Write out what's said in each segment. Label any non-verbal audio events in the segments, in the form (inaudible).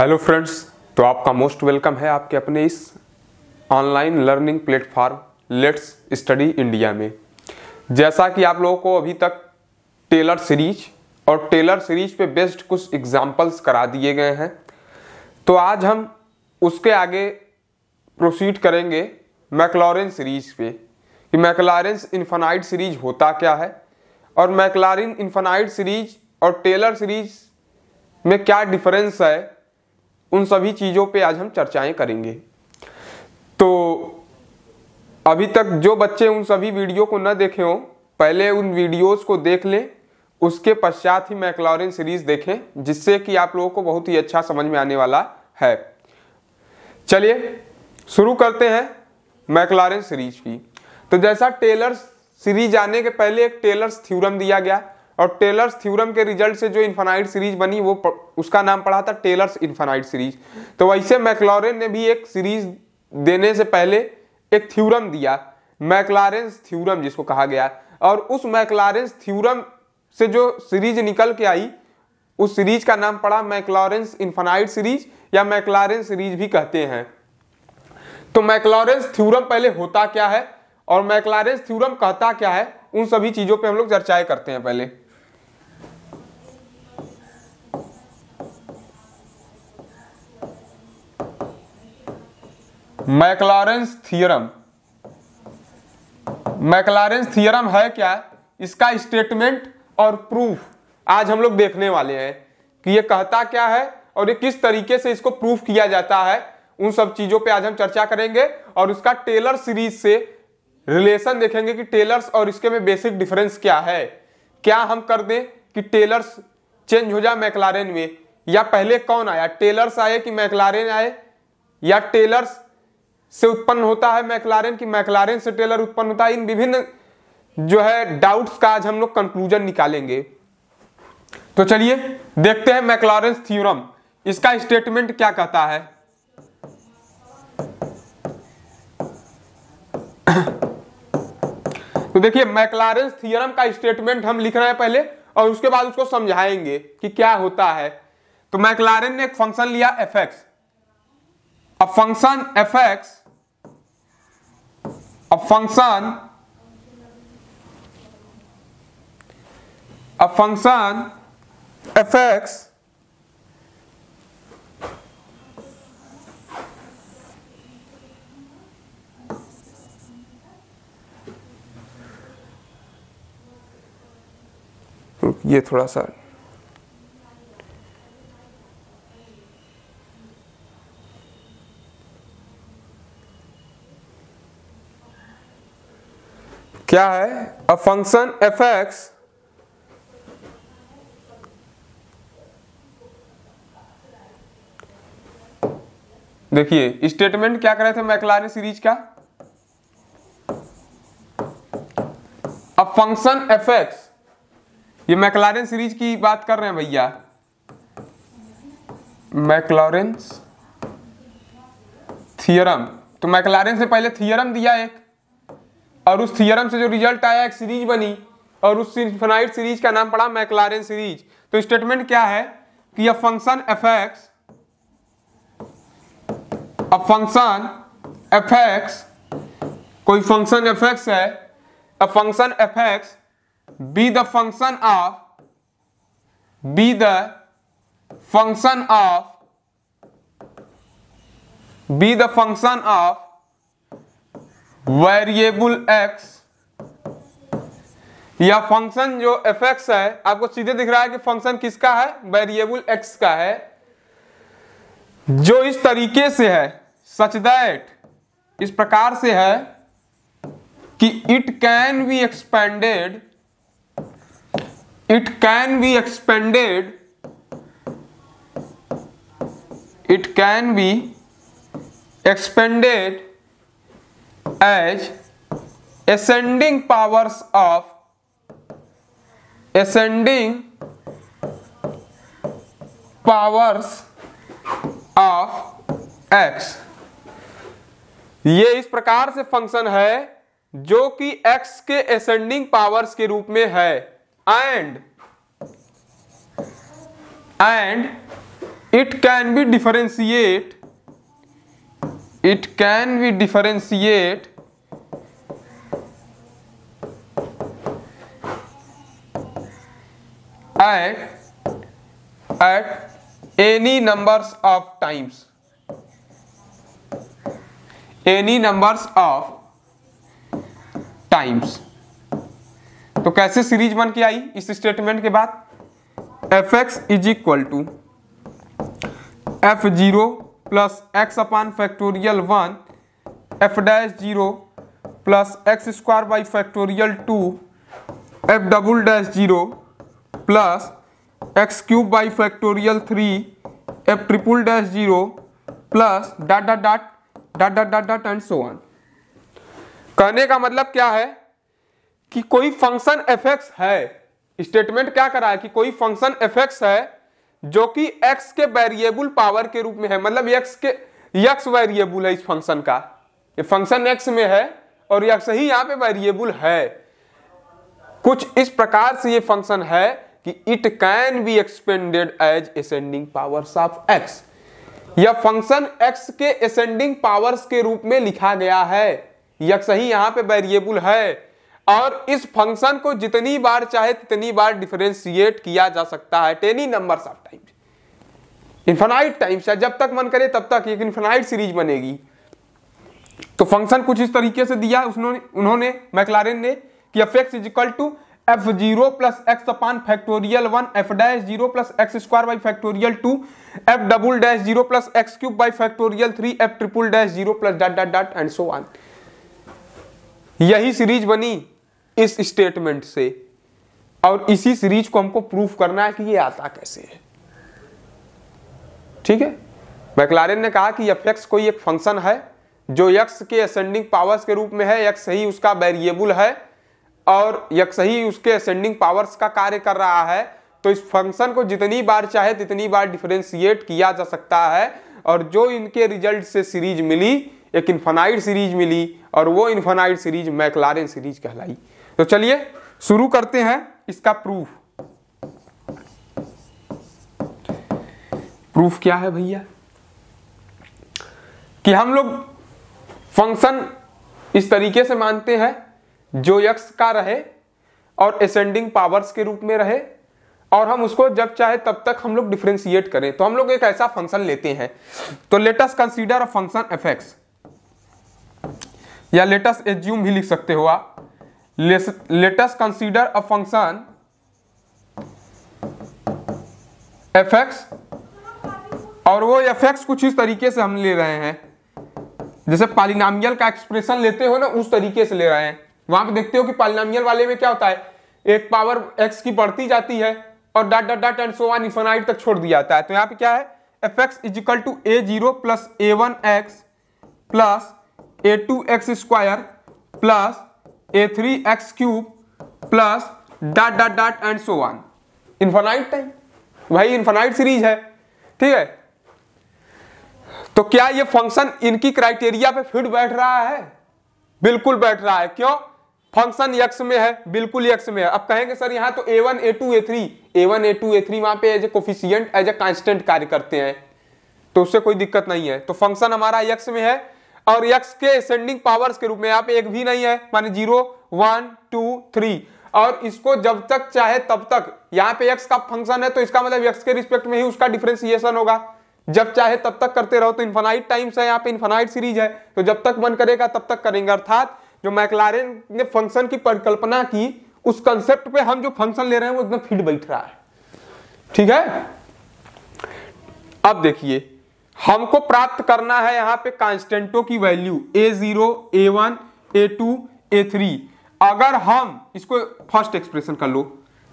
hello friends तो आपका most welcome है आपके अपने इस online learning platform let's study India में जैसा कि आप लोगों को अभी तक टेलर सीरीज और टेलर सीरीज पे बेस्ट कुछ एग्जांपल्स करा दिए गए हैं तो आज हम उसके आगे प्रोसीड करेंगे मैकलॉरेन सीरीज पे कि मैकलारेंस इन्फानाइट सीरीज होता क्या है और मैकलॉरिन इन्फानाइट सीरीज और टेलर सीरीज में क्या डिफरेंस है उन सभी चीज़ों पे आज हम चर्चाएं करेंगे तो अभी तक जो बच्चे उन सभी वीडियो को न देखे हों पहले उन वीडियोस को देख लें उसके पश्चात ही मैकलॉरिन सीरीज़ देखें जिससे कि आप लोगों को बहुत ही अच्छा समझ में आने वाला है चलिए शुरू करते हैं मैकलॉरिन सीरीज की तो जैसा टेलर्स सीरीज आने के पहले एक टेलर्स थ्योरम दिया गया और टेलर्स थ्योरम के रिजल्ट से जो इन्फानाइट सीरीज बनी वो उसका नाम पड़ा था टेलर्स इन्फानाइट सीरीज तो वैसे मैकलॉरन ने भी एक सीरीज देने से पहले एक थ्योरम दिया मैकलारेंस थ्योरम जिसको कहा गया और उस मैकलारेंस थ्योरम से जो सीरीज निकल के आई उस सीरीज का नाम पड़ा मैकलॉरेंस इन्फानाइट सीरीज या मैकलारेंस सीरीज भी कहते हैं तो मैकलॉरेंस थ्योरम पहले होता क्या है और मैकलारेंस थ्योरम कहता क्या है उन सभी चीज़ों पे हम लोग चर्चाएं करते हैं पहले मैकलॉरेंस थियरम मैकलॉरेंस थियरम है क्या इसका स्टेटमेंट और प्रूफ आज हम लोग देखने वाले हैं कि ये कहता क्या है और ये किस तरीके से इसको प्रूफ किया जाता है उन सब चीजों पे आज हम चर्चा करेंगे और उसका टेलर सीरीज से रिलेशन देखेंगे कि टेलर्स और इसके में बेसिक डिफरेंस क्या है क्या हम कर दें कि टेलर्स चेंज हो जाए मैकलारेन में या पहले कौन आया टेलर्स आए कि मैकलारेन आए या टेलर्स से उत्पन्न होता है मैकलारेन की मैकलारेन से टेलर उत्पन्न होता है इन विभिन्न जो है डाउट्स का आज हम लोग कंक्लूजन निकालेंगे तो चलिए देखते हैं मैकलारेंस थ्योरम इसका स्टेटमेंट क्या कहता है तो देखिए मैकलारेंस थ्योरम का स्टेटमेंट हम लिख रहे हैं पहले और उसके बाद उसको समझाएंगे कि क्या होता है तो मैकलारेन ने एक फंक्शन लिया एफ एक्स अब function f x a function a function fx ये थोड़ा सा क्या है अ फंक्शन एफ एक्स देखिए स्टेटमेंट क्या करे थे मैकलारे सीरीज का अ फंक्शन एफ एक्स ये मैकलारेन सीरीज की बात कर रहे हैं भैया मैकलॉरेंस थियरम तो मैकलारेन से पहले थियरम दिया एक और उस थियरम से जो रिजल्ट आया एक सीरीज बनी और उस फिनाइट सीरीज का नाम पड़ा मैकलारेन सीरीज तो स्टेटमेंट क्या है कि a function f x a function f x कोई फंक्शन एफ एक्स है a function f x be the function of be the function of be the function of variable x या function जो f x है आपको सीधे दिख रहा है कि फंक्शन किसका है वेरिएबल एक्स का है जो इस तरीके से है सच दैट इस प्रकार से है कि it can be expanded it can be expanded it can be expanded as ascending powers of ascending powers of x ये इस प्रकार से फंक्शन है जो कि एक्स के असेंडिंग पावर्स के रूप में है and and it can be differentiate it can be differentiate at at any numbers of times any numbers of times तो कैसे सीरीज बन के आई इस स्टेटमेंट के बाद f x is equal to f zero plus x upon factorial one F dash zero plus x square by factorial two F double dash zero plus x cube by factorial three f triple dash zero plus dot dot dot dot dot dot dot and so on कहने का मतलब क्या है कि कोई function f x है statement क्या करा है कि कोई फंक्शन एफ एक्स है जो कि एक्स के वेरिएबल पावर के रूप में है मतलब एक्स के यक्स वेरिएबल है इस फंक्शन का ये फंक्शन एक्स में है और यक्स ही यहां पे वेरिएबल है कुछ इस प्रकार से ये फंक्शन है कि it can be expanded as ascending powers of x यह फंक्शन एक्स के एसेंडिंग पावर्स के रूप में लिखा गया है यह सही यहां पे वेरिएबल है और इस फंक्शन को जितनी बार चाहे तितनी बार डिफरेंशिएट किया जा सकता है any number of times infinite times या जब तक मन करे तब तक एक इन्फेनाइट सीरीज बनेगी तो फंक्शन कुछ इस तरीके से दिया उसने उन्होंने मैकलारेन ने कि f x is equal to f zero plus x upon factorial one F dash zero plus x square by factorial two f double dash zero plus x cube by factorial three f triple dash zero plus dot dot dot and so on यही series बनी इस statement से और इसी series को हमको proof करना है कि ये आता कैसे है ठीक है मैकलारेन ने कहा कि एफ एक्स कोई एक फंक्शन है जो एक्स के असेंडिंग पावर्स के रूप में है एक्स ही उसका वेरिएबल है और यकसही उसके असेंडिंग पावर्स का कार्य कर रहा है तो इस फंक्शन को जितनी बार चाहे तितनी बार डिफ्रेंशिएट किया जा सकता है और जो इनके रिजल्ट से सीरीज मिली एक इन्फानाइड सीरीज मिली और वो इन्फानाइड सीरीज मैकलारेन सीरीज कहलाई तो चलिए शुरू करते हैं इसका प्रूफ प्रूफ क्या है भैया कि हम लोग फंक्शन इस तरीके से मानते हैं जो यक्ष का रहे और एसेंडिंग पावर्स के रूप में रहे और हम उसको जब चाहे तब तक हम लोग डिफ्रेंशिएट करें तो हम लोग एक ऐसा फंक्शन लेते हैं तो let's consider a function f x या लेटस एज्यूम भी लिख सकते हो आप let's consider a function f x और वो एफ एक्स कुछ इस तरीके से हम ले रहे हैं जैसे पालिनामियल का एक्सप्रेशन लेते हो ना उस तरीके से ले रहे हैं वहां पे देखते हो कि पालनामियल वाले में क्या होता है एक पावर एक्स की बढ़ती जाती है और dot dot dot and so on infinite तक छोड़ दिया जाता है तो यहाँ पे क्या है f x is equal to a zero plus a one x plus a two x square plus a three x cube plus dot dot dot and so on infinite time भाई इन्फोनाइट सीरीज है ठीक है तो क्या ये function इनकी criteria पे fit बैठ रहा है बिल्कुल बैठ रहा है क्यों फंक्शन यक्स में है बिल्कुल यक्स में है अब कहेंगे सर यहाँ तो a one a two a three a one a two a three वहां पे as a coefficient as a constant कार्य करते हैं तो उससे कोई दिक्कत नहीं है तो फंक्शन हमारा यक्स में है और यक्स के असेंडिंग पावर्स के रूप में यहाँ पे एक भी नहीं है माने जीरो वन टू थ्री और इसको जब तक चाहे तब तक यहाँ पे यक्स का फंक्शन है तो इसका मतलब यक्स के रिस्पेक्ट में ही उसका डिफ्रेंसिएशन होगा जब चाहे तब तक करते रहो तो इन्फानाइट टाइम्स है यहाँ पे इन्फानाइट सीरीज है तो जब तक मन करेगा तब तक करेंगे अर्थात जो मैकलारेन ने फंक्शन की परिकल्पना की उस कंसेप्ट पे हम जो फंक्शन ले रहे हैं वो एकदम फिट बैठ रहा है ठीक है अब देखिए हमको प्राप्त करना है यहां पे कांस्टेंटो की value a zero a one a two a three अगर हम इसको फर्स्ट एक्सप्रेशन कर लो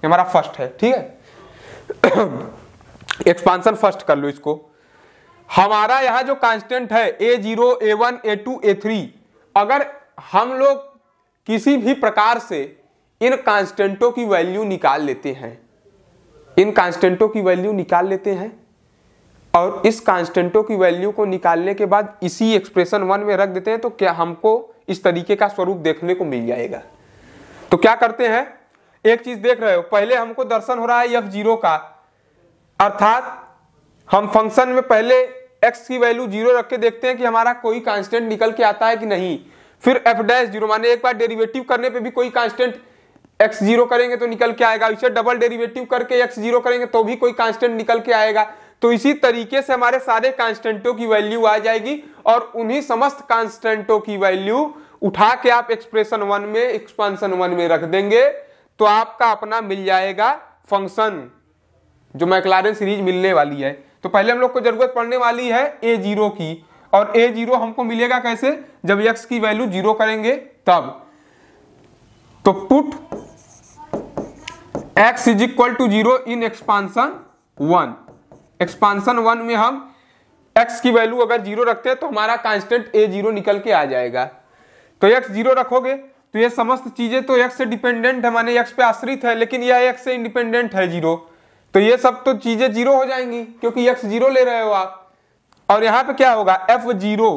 हमारा फर्स्ट है ठीक है एक्सपांशन (coughs) फर्स्ट कर लो इसको हमारा यहां जो कांस्टेंट है a zero a one a two a three अगर हम लोग किसी भी प्रकार से इन कांस्टेंटों की वैल्यू निकाल लेते हैं इन कांस्टेंटों की वैल्यू निकाल लेते हैं और इस कांस्टेंटों की वैल्यू को निकालने के बाद इसी एक्सप्रेशन वन में रख देते हैं तो क्या हमको इस तरीके का स्वरूप देखने को मिल जाएगा तो क्या करते हैं एक चीज देख रहे हो पहले हमको दर्शन हो रहा है एफ जीरो का अर्थात हम फंक्शन में पहले एक्स की वैल्यू जीरो रख के देखते हैं कि हमारा कोई कांस्टेंट निकल के आता है कि नहीं फिर एफ डैश जीरो माने एक बार डेरिवेटिव करने पे भी कोई कांस्टेंट एक्स जीरो करेंगे तो निकल के आएगा इसे डबल डेरिवेटिव करके एक्स जीरो करेंगे तो भी कोई कांस्टेंट निकल के आएगा तो इसी तरीके से हमारे सारे कांस्टेंटों की वैल्यू आ जाएगी और उन्हीं समस्त कांस्टेंटों की वैल्यू उठा के आप एक्सप्रेशन वन में एक्सपांशन वन में रख देंगे तो आपका अपना मिल जाएगा फंक्शन जो मैकलारेन सीरीज मिलने वाली है तो पहले हम लोग को जरूरत पड़ने वाली है ए जीरो की और ए जीरो हमको मिलेगा कैसे जब एक्स की वैल्यू जीरो करेंगे तब तो put x is equal to zero in expansion one expansion one में हम x की वैल्यू अगर जीरो रखते हैं तो हमारा कांस्टेंट ए जीरो निकल के आ जाएगा तो x जीरो रखोगे तो ये समस्त चीज़ें तो x से डिपेंडेंट है माने x पे आश्रित है लेकिन यह x से इंडिपेंडेंट है जीरो तो ये सब तो चीज़ें जीरो हो जाएंगी क्योंकि x जीरो ले रहे हो आप और यहां पे क्या होगा f zero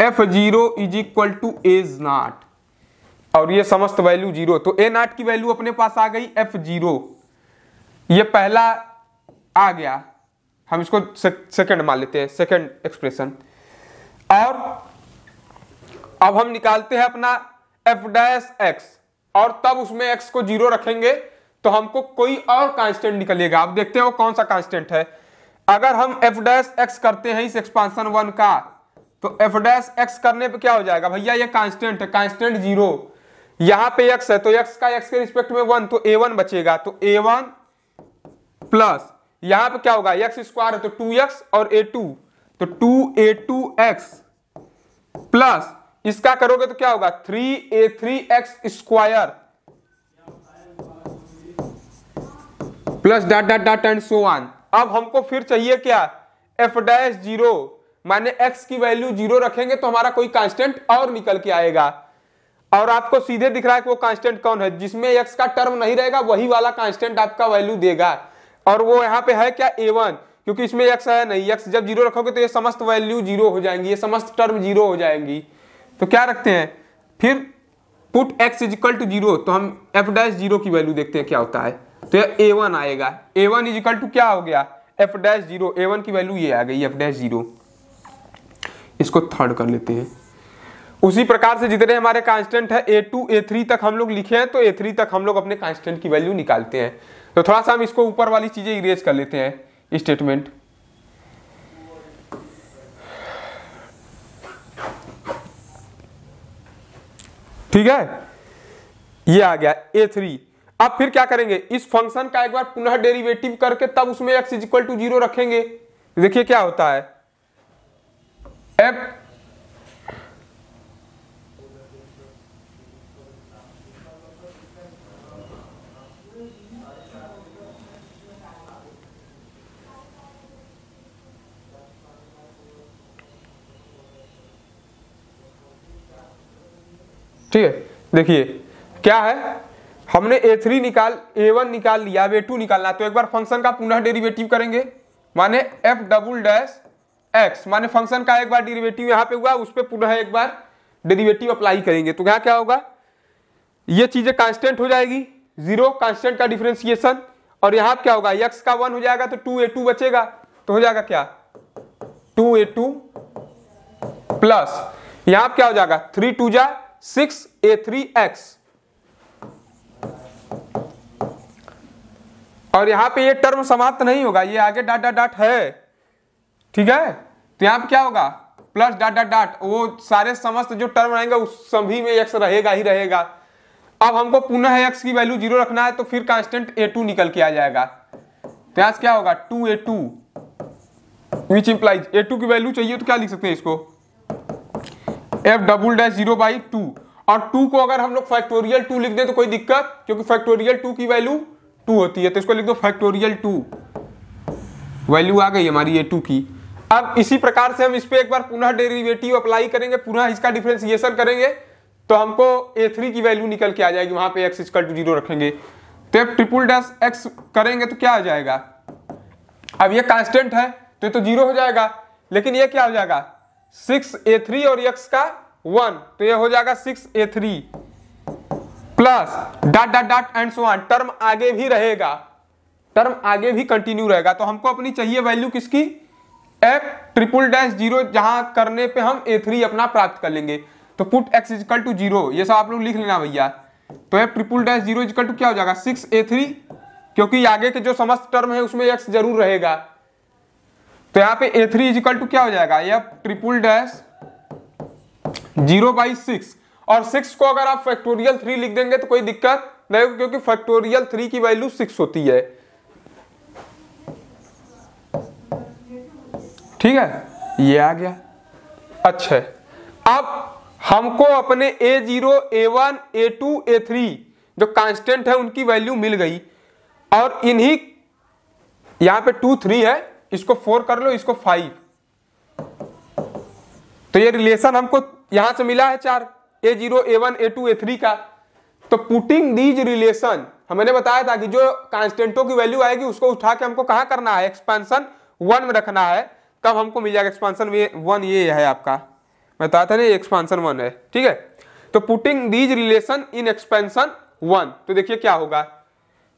f zero is equal to a naught और ये समस्त वैल्यू जीरो तो ए नॉट की वैल्यू अपने पास आ गई एफ जीरो ये पहला आ गया हम इसको सेकंड मान लेते हैं सेकंड एक्सप्रेशन और अब हम निकालते हैं अपना एफ डैश एक्स और तब उसमें एक्स को जीरो रखेंगे तो हमको कोई और कांस्टेंट निकलेगा आप देखते हैं वो कौन सा कांस्टेंट है अगर हम एफ डैश एक्स करते हैं इस एक्सपांशन वन का तो एफ डैश एक्स करने पे क्या हो जाएगा भैया ये कांस्टेंट है कांस्टेंट जीरो यहां पे एक्स है तो एक्स का एक्स के रिस्पेक्ट में वन तो ए वन बचेगा तो ए वन प्लस यहां पे क्या होगा एक्स स्क्वायर है तो टू एक्स और ए टू तो two a two x plus इसका करोगे तो क्या होगा three a three x square plus dot dot dot and so on अब हमको फिर चाहिए क्या एफ डैश जीरो माने एक्स की वैल्यू जीरो रखेंगे तो हमारा कोई कांस्टेंट और निकल के आएगा और आपको सीधे दिख रहा है कि वो कांस्टेंट कौन है जिसमें एक्स का टर्म नहीं रहेगा वही वाला कांस्टेंट आपका वैल्यू देगा और वो यहाँ पे है क्या ए वन क्योंकि इसमें एक्स है नहीं एक्स जब जीरो रखोगे तो ये समस्त वैल्यू जीरो हो जाएंगी ये समस्त टर्म जीरो हो जाएंगी तो क्या रखते हैं फिर put x is equal to zero तो हम एफ डैश जीरो की वैल्यू देखते हैं क्या होता है तो यह ए वन आएगा a one is equal to क्या हो गया f dash zero a one की वैल्यू ये आ गई एफ डैश जीरो इसको थर्ड कर लेते हैं उसी प्रकार से जितने हमारे कांस्टेंट है ए टू ए थ्री तक हम लोग लिखे हैं तो ए थ्री तक हम लोग अपने कांस्टेंट की वैल्यू निकालते हैं तो थोड़ा सा हम इसको ऊपर वाली चीजें इरेज कर लेते हैं स्टेटमेंट ठीक है ये आ गया ए थ्री अब फिर क्या करेंगे इस फंक्शन का एक बार पुनः डेरिवेटिव करके तब उसमें x is equal to zero रखेंगे देखिए क्या होता है ठीक है देखिए क्या है हमने ए थ्री निकाल ए वन निकाल लिया अब ए टू निकालना तो एक बार फंक्शन का पुनः डेरिवेटिव करेंगे माने एफ डबुल डैश एक्स माने फंक्शन का एक बार डेरिवेटिव यहाँ पे हुआ उस पर पुनः एक बार डेरिवेटिव अप्लाई करेंगे तो यहाँ क्या होगा ये चीज़ें कांस्टेंट हो जाएगी जीरो कांस्टेंट का डिफ्रेंसिएशन और यहाँ क्या होगा एक्स का वन हो जाएगा तो टू ए टू बचेगा तो हो जाएगा क्या टू ए टू प्लस यहाँ क्या हो जाएगा थ्री टू जा सिक्स ए थ्री एक्स और यहाँ पे ये टर्म समाप्त नहीं होगा ये आगे डाट डाट डाट है ठीक है तो यहाँ पे क्या होगा प्लस डाट डाट डाट वो सारे समस्त जो टर्म रहेंगे उस सभी में एक्स रहेगा ही रहेगा अब हमको पुनः एक्स की वैल्यू जीरो रखना है तो फिर कांस्टेंट ए टू निकल के आ जाएगा तो यहाँ से क्या होगा two a two which implies a two की वैल्यू चाहिए तो क्या लिख सकते हैं इसको f double dash zero by two और टू को अगर हम लोग फैक्टोरियल टू लिख दें तो कोई दिक्कत क्योंकि फैक्टोरियल टू की वैल्यू टू होती है तो इसको लिख दो फैक्टोरियल टू वैल्यू आ गई हमारी ये टू की अब इसी प्रकार से हम इस पर एक बार पुनः डेरिवेटिव अप्लाई करेंगे पुनः इसका डिफ्रेंसिएशन करेंगे तो हमको ए थ्री की वैल्यू निकल के आ जाएगी वहां पे एक्स इजकल टू जीरो रखेंगे तो ट्रिपल डैश एक्स करेंगे तो क्या आ जाएगा अब ये कांस्टेंट है तो ये तो जीरो हो जाएगा लेकिन ये क्या हो जाएगा सिक्स ए थ्री और एक्स का वन तो ये हो जाएगा six a three plus dot dot dot and so on term आगे भी रहेगा टर्म आगे भी कंटिन्यू रहेगा तो हमको अपनी चाहिए वैल्यू किसकी एफ ट्रिपल डैश जीरो जहां करने पे हम ए थ्री अपना प्राप्त कर लेंगे तो put x is equal to zero ये सब आप लोग लिख लेना भैया तो f triple dash zero is equal to क्या हो जाएगा सिक्स ए थ्री क्योंकि आगे के जो समस्त टर्म है उसमें एक्स जरूर रहेगा तो यहाँ पे ए थ्री इजकल टू क्या हो जाएगा f triple dash zero by six और सिक्स को अगर आप फैक्टोरियल थ्री लिख देंगे तो कोई दिक्कत नहीं क्योंकि फैक्टोरियल थ्री की वैल्यू सिक्स होती है ठीक है ये आ गया अच्छा अब हमको अपने a zero a one a two a three जो कांस्टेंट है उनकी वैल्यू मिल गई और इन्हीं यहां पे टू थ्री है इसको फोर कर लो इसको फाइव तो ये रिलेशन हमको यहां से मिला है चार a zero a one a two a three का तो पुटिंग दीज रिलेशन हमने बताया था कि जो कांस्टेंटो की वैल्यू आएगी उसको उठा के हमको कहा करना है एक्सपेंशन वन में रखना है कब हमको मिल जाएगा एक्सपेंशन वन ये है आपका बताया था ना एक्सपेंशन वन है ठीक है तो putting these relation in expansion one तो देखिए क्या होगा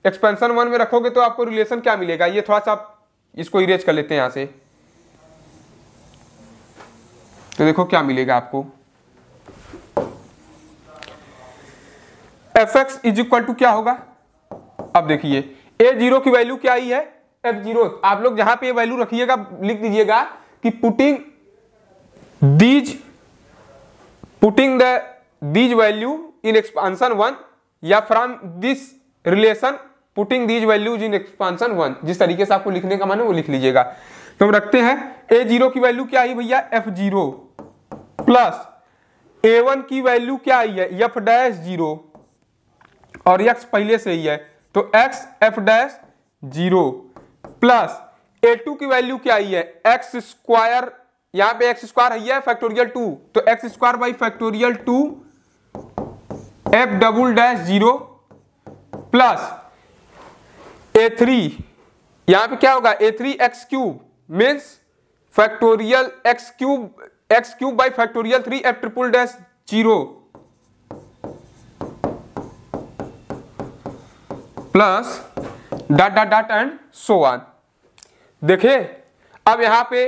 एक्सपेंशन वन में रखोगे तो आपको रिलेशन क्या मिलेगा ये थोड़ा सा इसको इरेज कर लेते हैं यहां से तो देखो क्या मिलेगा आपको f x is equal to क्या होगा अब देखिए ए जीरो की वैल्यू क्या आई है एफ जीरो आप लोग जहां पे वैल्यू रखिएगा लिख दीजिएगा कि putting these putting the these value in expansion one या from this relation putting these values in expansion one जिस तरीके से आपको लिखने का मन है वो लिख लीजिएगा तो हम रखते हैं ए जीरो की वैल्यू क्या आई भैया f zero plus a one की वैल्यू क्या आई है एफ डैश जीरो और एक्स पहले से ही है तो x f dash zero plus a two की वैल्यू क्या आई है एक्स स्क्वायर यहां पे एक्स स्क्वायर है फैक्टोरियल टू तो x square by factorial two F double dash zero plus a three यहां पर क्या होगा a three x cube means factorial x cube x cube by factorial three f triple dash zero plus dot dot dot and so on देखिए अब यहां पे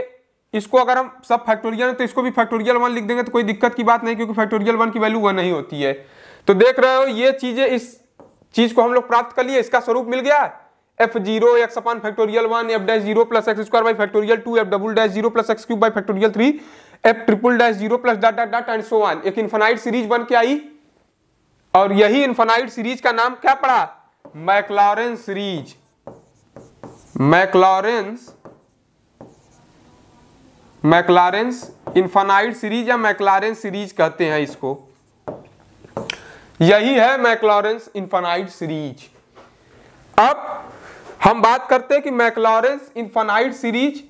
इसको अगर हम सब फैक्टोरियल तो इसको भी फैक्टोरियल वन लिख देंगे तो कोई दिक्कत की बात नहीं क्योंकि फैक्टोरियल वन की वैल्यू वन नहीं होती है तो देख रहे हो ये चीजें इस चीज को हम लोग प्राप्त कर लिए इसका स्वरूप मिल गया f zero x upon factorial one F dash zero plus x square by factorial two F double dash zero plus x cube by factorial three F triple dash zero plus dot dot dot and so on एक infinite series बन के आई और यही infinite series का नाम क्या पड़ा Maclaurin's series Maclaurin's Maclaurin's infinite series या मैकलॉरेंस सीरीज कहते हैं इसको यही है मैकलॉरेंस इंफानाइट सीरीज अब हम बात करते हैं कि मैकलॉरेंस इंफानाइट सीरीज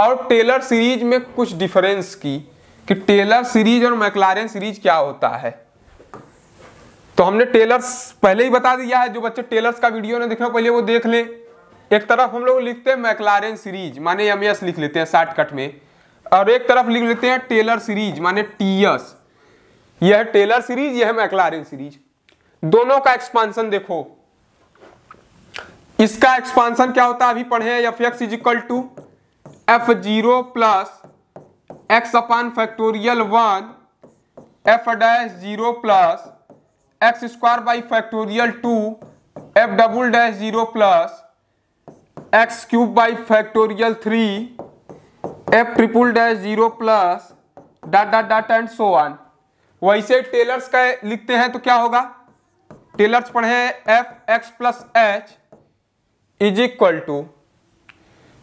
और टेलर सीरीज में कुछ डिफरेंस की कि टेलर सीरीज और मैकलॉरेंस सीरीज क्या होता है तो हमने टेलर्स पहले ही बता दिया है जो बच्चे टेलर्स का वीडियो ने देखा पहले वो देख ले एक तरफ हम लोग लिखते हैं मैकलारेन सीरीज माने एम लिख लेते हैं शॉर्टकट में और एक तरफ लिख लेते हैं टेलर सीरीज माने टीएस यह है टेलर सीरीज यह है मैकलारेन सीरीज दोनों का एक्सपांसन देखो इसका एक्सपांसन क्या होता है अभी पढ़े हैं f x is equal to f zero plus x upon factorial one F dash zero plus x square by factorial two F double dash zero plus x cube by factorial three F triple dash zero plus dot dot dot and so on वैसे Taylor's का लिखते हैं तो क्या होगा Taylor's पढ़े f x plus h is equal to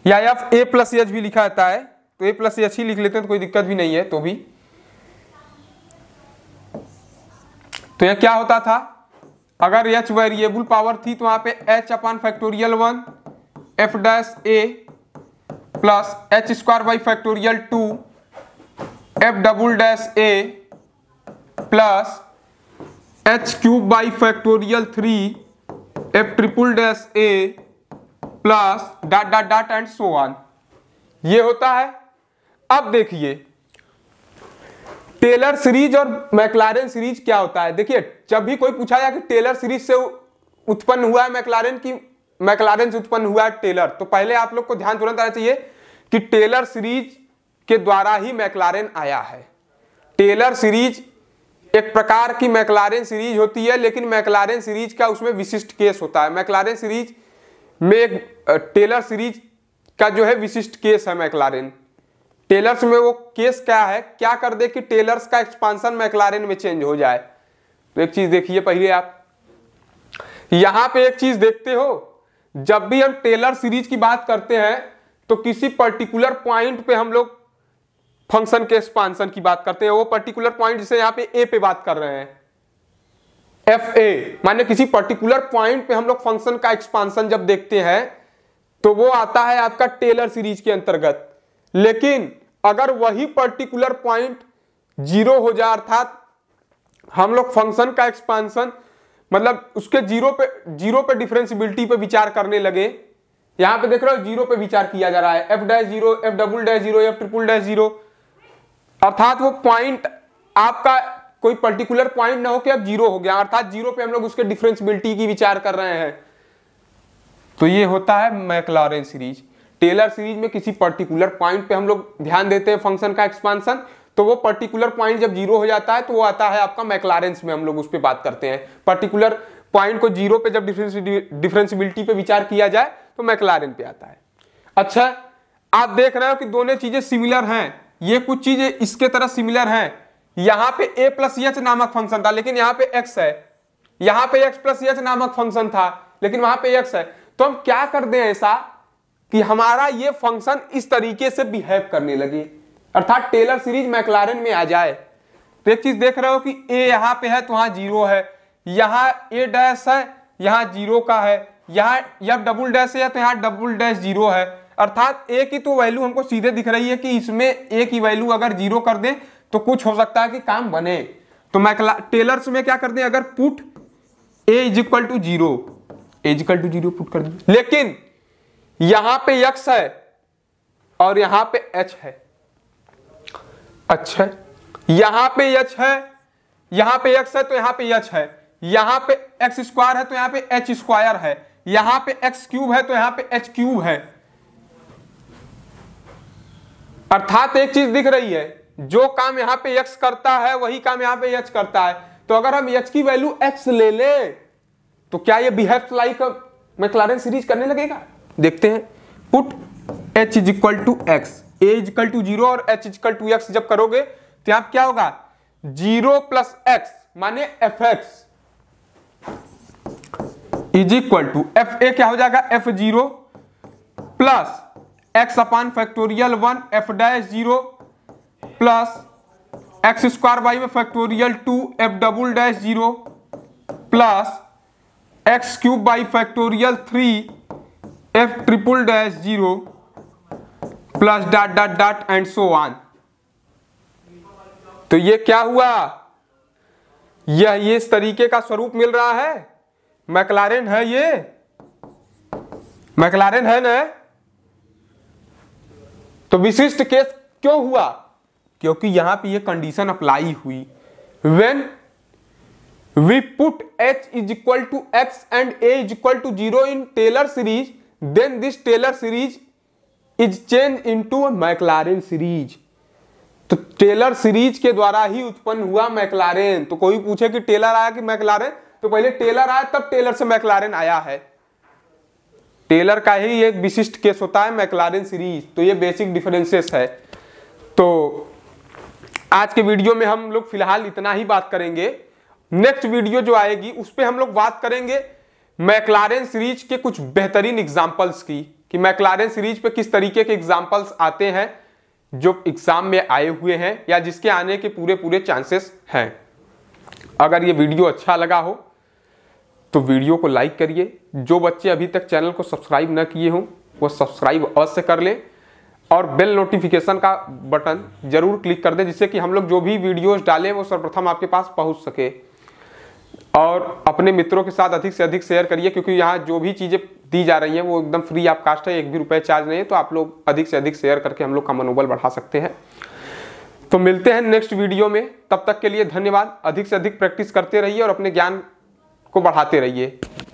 या f a plus h भी लिखा जाता है तो ए प्लस एच ही लिख लेते हैं तो कोई दिक्कत भी नहीं है तो भी तो यह क्या होता था अगर एच वेरिएबल पावर थी तो वहां पे h upon factorial one F dash a plus h square by factorial two F double dash a plus h cube by factorial three F triple dash a plus dot dot dot and so on ये होता है अब देखिए Taylor series और Maclaurin series क्या होता है देखिए जब भी कोई पूछा जाए कि टेलर सीरीज से उत्पन्न हुआ है मैकलारेन की मैकलारेन से उत्पन्न हुआ है टेलर तो पहले आप लोग को ध्यान तुरंत आना चाहिए कि टेलर सीरीज के द्वारा ही मैकलारेन आया है टेलर सीरीज एक प्रकार की मैकलारेन सीरीज होती है लेकिन मैकलारेन सीरीज का उसमें विशिष्ट केस होता है मैकलारेन सीरीज में एक टेलर सीरीज का जो है विशिष्ट केस है मैकलारेन टेलर्स में वो केस क्या है क्या कर दे कि टेलर्स का एक्सपांशन मैकलारेन में चेंज हो जाए तो एक चीज देखिए पहले आप यहां पे एक चीज देखते हो जब भी हम टेलर सीरीज की बात करते हैं तो किसी पर्टिकुलर पॉइंट पे हम लोग फंक्शन के एक्सपांशन की बात करते हैं वो पर्टिकुलर पॉइंट जिसे यहाँ पे ए पे बात कर रहे हैं एफ ए माने किसी पर्टिकुलर पॉइंट पे हम लोग फंक्शन का एक्सपांशन जब देखते हैं तो वो आता है आपका टेलर सीरीज के अंतर्गत लेकिन अगर वही पर्टिकुलर पॉइंट जीरो हो जाए अर्थात हम लोग फंक्शन का एक्सपांसन मतलब उसके जीरो पे जीरो पे डिफ्रेंसिबिलिटी पे विचार करने लगे यहां पे देख रहे हो जीरो पे विचार किया जा रहा है f dash zero f double dash zero f triple dash zero अर्थात वो पॉइंट आपका कोई पर्टिकुलर पॉइंट ना हो कि अब जीरो हो गया अर्थात जीरो पे हम लोग उसके डिफरेंसिबिलिटी की विचार कर रहे हैं तो ये होता है मैकलॉरेन सीरीज टेलर सीरीज में किसी पर्टिकुलर पॉइंट पे हम लोग ध्यान देते हैं फंक्शन का एक्सपांसन तो वो पर्टिकुलर पॉइंट जब जीरो हो जाता है तो वो आता है आपका मैकलारेंस में हम लोग उस पर बात करते हैं पर्टिकुलर पॉइंट को जीरो पे जब डिफरेंसिबिलिटी पे विचार किया जाए तो मैकलारेन पे आता है अच्छा आप देख रहे हो कि दोनों चीजें सिमिलर हैं ये कुछ चीजें इसके तरह सिमिलर हैं यहां पे a प्लस एच नामक फंक्शन था लेकिन यहां पे x है यहां पे x प्लस एच नामक फंक्शन था लेकिन वहां पे x है तो हम क्या कर दें ऐसा कि हमारा ये फंक्शन इस तरीके से बिहेव करने लगे अर्थात टेलर सीरीज मैकलारन में आ जाए तो एक चीज देख रहे हो कि ए यहाँ पे है तो वहाँ जीरो है यहाँ ए डैश है यहाँ जीरो का है यहाँ यह डबल डैश है तो यहाँ डबल डैश जीरो है अर्थात ए की तो वैल्यू हमको सीधे दिख रही है कि इसमें ए की वैल्यू अगर जीरो कर दें तो कुछ हो सकता है कि काम बने तो मैकला टेलर्स में क्या कर दें अगर put A is equal to zero is equal to zero put कर दें लेकिन यहां पे यक्ष है और यहां पे एच है अच्छा यहां पे यच है यहां पे यक्स है तो यहां पे यच है यहां पे एक्स स्क्वायर है तो यहां पे एच स्क्वायर है यहां पे एक्स क्यूब है तो यहां पे एच क्यूब है अर्थात एक चीज दिख रही है जो काम यहां पे यक्स करता है वही काम यहां पे यच करता है तो अगर हम यच की वैल्यू एक्स ले ले तो क्या ये बिहेव लाइक मैं सीरीज करने लगेगा देखते हैं put H is equal to X A is equal to zero और H is equal to X जब करोगे तो यहां क्या होगा जीरो प्लस एक्स माने F x is equal to F A क्या हो जाएगा F zero plus x upon factorial one F dash zero plus x square by में factorial two F double dash zero plus x cube by factorial three F triple dash zero plus dot dot dot and so on तो ये क्या हुआ यह इस तरीके का स्वरूप मिल रहा है मैकलारेन है ये मैकलारेन है ना तो विशिष्ट केस क्यों हुआ क्योंकि यहां पे ये कंडीशन अप्लाई हुई when we put H is equal to X and A is equal to zero in Taylor series then this Taylor series is change into Maclaurin series तो टेलर सीरीज के द्वारा ही उत्पन्न हुआ McLaren तो कोई पूछे कि टेलर आया कि मैकलारेन तो पहले टेलर आया तब टेलर से मैकलारेन आया है टेलर का ही एक विशिष्ट केस होता है मैकलारेन सीरीज तो ये बेसिक डिफरेंसेस है तो आज के वीडियो में हम लोग फिलहाल इतना ही बात करेंगे नेक्स्ट वीडियो जो आएगी उस पर हम लोग बात करेंगे मैकलारेन सीरीज के कुछ बेहतरीन एग्जाम्पल्स की कि मैकलारेन सीरीज पे किस तरीके के एग्जाम्पल्स आते हैं जो एग्जाम में आए हुए हैं या जिसके आने के पूरे पूरे चांसेस हैं अगर ये वीडियो अच्छा लगा हो तो वीडियो को लाइक करिए जो बच्चे अभी तक चैनल को सब्सक्राइब ना किए हों वो सब्सक्राइब अवश्य कर लें और बेल नोटिफिकेशन का बटन जरूर क्लिक कर दें जिससे कि हम लोग जो भी वीडियोस डालें वो सर्वप्रथम आपके पास पहुंच सके और अपने मित्रों के साथ अधिक से अधिक शेयर करिए क्योंकि यहाँ जो भी चीज़ें दी जा रही हैं वो एकदम फ्री आप कास्ट है एक भी रुपये चार्ज नहीं है तो आप लोग अधिक से अधिक शेयर करके हम लोग का मनोबल बढ़ा सकते हैं तो मिलते हैं नेक्स्ट वीडियो में तब तक के लिए धन्यवाद अधिक से अधिक प्रैक्टिस करते रहिए और अपने ज्ञान को बढ़ाते रहिए